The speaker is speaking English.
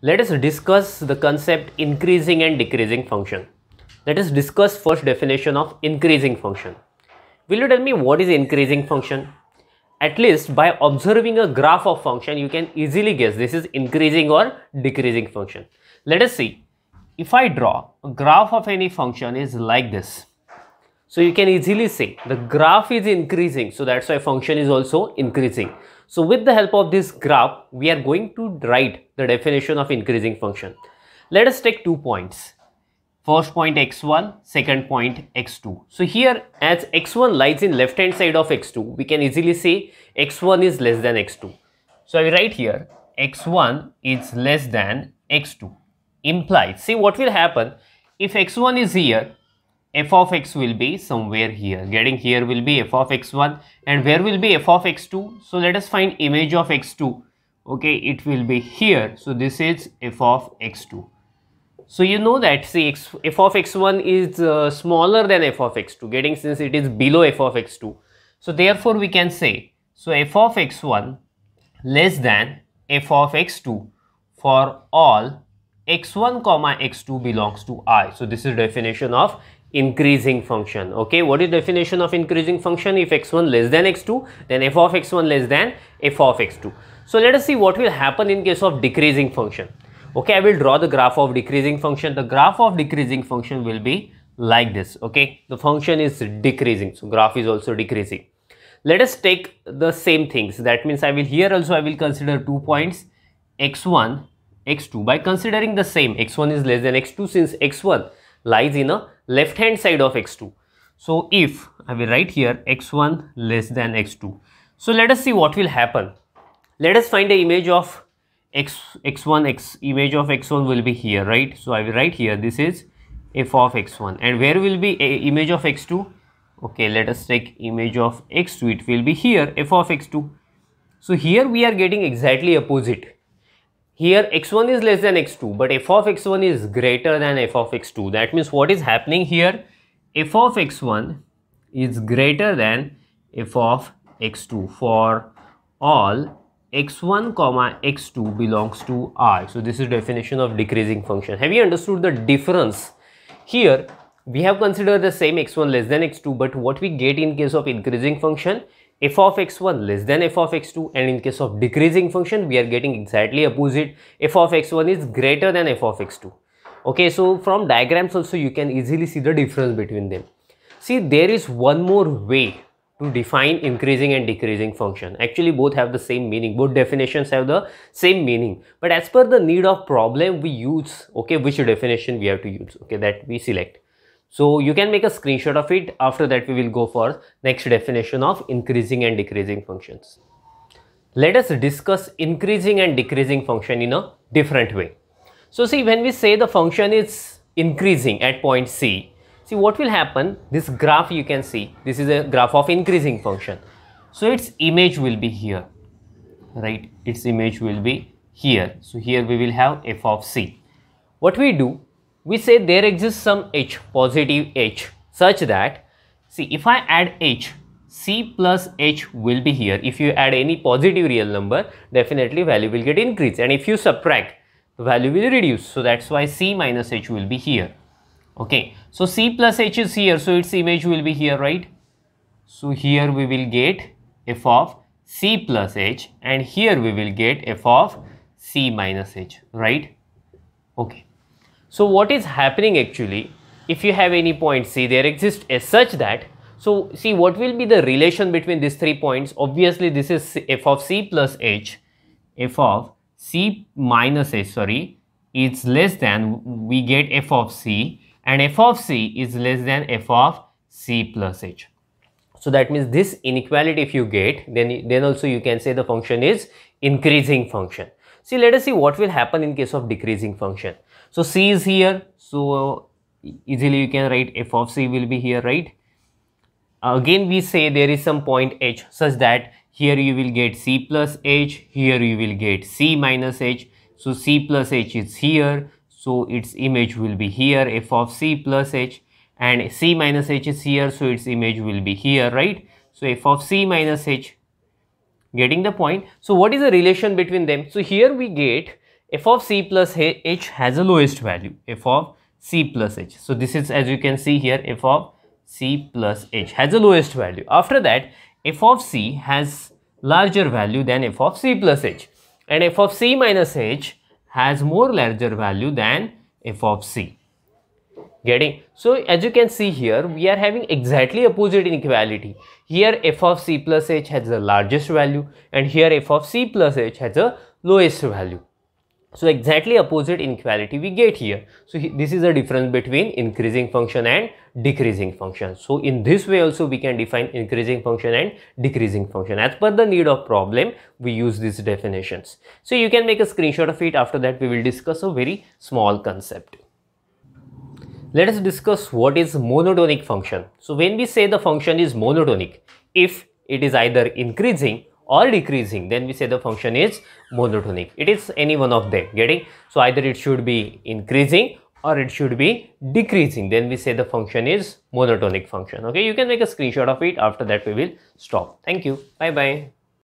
Let us discuss the concept increasing and decreasing function. Let us discuss first definition of increasing function. Will you tell me what is increasing function? At least by observing a graph of function, you can easily guess this is increasing or decreasing function. Let us see. If I draw a graph of any function is like this. So you can easily say the graph is increasing. So that's why function is also increasing. So with the help of this graph, we are going to write the definition of increasing function. Let us take two points. First point x1, second point x2. So here as x1 lies in left hand side of x2, we can easily say x1 is less than x2. So I write here x1 is less than x2 implies. See what will happen if x1 is here f of x will be somewhere here getting here will be f of x1 and where will be f of x2 so let us find image of x2 okay it will be here so this is f of x2 so you know that see f of x1 is uh, smaller than f of x2 getting since it is below f of x2 so therefore we can say so f of x1 less than f of x2 for all x1 comma x2 belongs to i so this is definition of increasing function okay what is definition of increasing function if x1 less than x2 then f of x1 less than f of x2 so let us see what will happen in case of decreasing function okay i will draw the graph of decreasing function the graph of decreasing function will be like this okay the function is decreasing so graph is also decreasing let us take the same things that means i will here also i will consider two points x1 x2 by considering the same x1 is less than x2 since x1 lies in a left hand side of x2. So if I will write here x1 less than x2. So let us see what will happen. Let us find the image of x x1 x image of x1 will be here right. So I will write here this is f of x1 and where will be a image of x2? Okay let us take image of x2 it will be here f of x2. So here we are getting exactly opposite here x1 is less than x2 but f of x1 is greater than f of x2 that means what is happening here f of x1 is greater than f of x2 for all x1 comma x2 belongs to i so this is definition of decreasing function have you understood the difference here we have considered the same x1 less than x2 but what we get in case of increasing function f of x1 less than f of x2 and in case of decreasing function we are getting exactly opposite f of x1 is greater than f of x2 okay so from diagrams also you can easily see the difference between them see there is one more way to define increasing and decreasing function actually both have the same meaning both definitions have the same meaning but as per the need of problem we use okay which definition we have to use okay that we select so you can make a screenshot of it. After that, we will go for next definition of increasing and decreasing functions. Let us discuss increasing and decreasing function in a different way. So see, when we say the function is increasing at point C, see what will happen, this graph you can see, this is a graph of increasing function. So its image will be here, right? Its image will be here. So here we will have f of C. What we do, we say there exists some H, positive H, such that, see if I add H, C plus H will be here. If you add any positive real number, definitely value will get increased. And if you subtract, value will reduce. So that's why C minus H will be here. Okay. So C plus H is here. So its image will be here, right? So here we will get f of C plus H and here we will get f of C minus H, right? Okay. So what is happening actually, if you have any point C, there exists as such that, so see what will be the relation between these three points, obviously this is f of c plus h, f of c minus h, sorry, it's less than, we get f of c and f of c is less than f of c plus h. So that means this inequality if you get, then, then also you can say the function is increasing function. See, let us see what will happen in case of decreasing function so c is here so easily you can write f of c will be here right again we say there is some point h such that here you will get c plus h here you will get c minus h so c plus h is here so its image will be here f of c plus h and c minus h is here so its image will be here right so f of c minus h getting the point so what is the relation between them so here we get f of c plus h has a lowest value f of c plus h so this is as you can see here f of c plus h has a lowest value after that f of c has larger value than f of c plus h and f of c minus h has more larger value than f of c getting so as you can see here we are having exactly opposite inequality here f of c plus h has the largest value and here f of c plus h has the lowest value so exactly opposite inequality we get here. So this is the difference between increasing function and decreasing function. So in this way also we can define increasing function and decreasing function. As per the need of problem, we use these definitions. So you can make a screenshot of it. After that, we will discuss a very small concept. Let us discuss what is monotonic function. So when we say the function is monotonic, if it is either increasing or decreasing then we say the function is monotonic it is any one of them getting so either it should be increasing or it should be decreasing then we say the function is monotonic function okay you can make a screenshot of it after that we will stop thank you bye bye